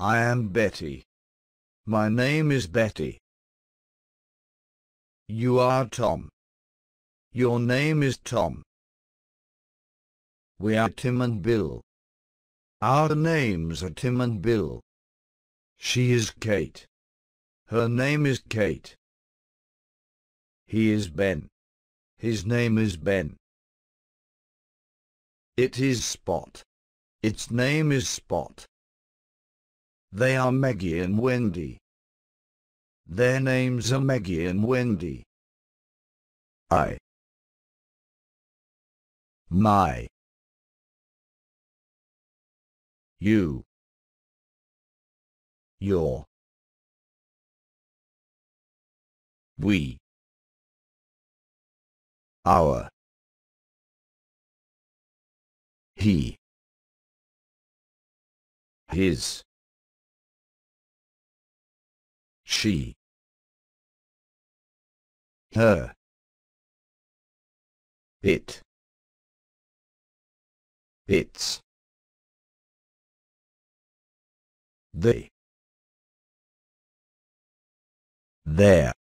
I am Betty. My name is Betty. You are Tom. Your name is Tom. We are Tim and Bill. Our names are Tim and Bill. She is Kate. Her name is Kate. He is Ben. His name is Ben. It is Spot. Its name is Spot. They are Maggie and Wendy. Their names are Maggie and Wendy. I. My. You. Your. We. Our. He. His she her it its they There.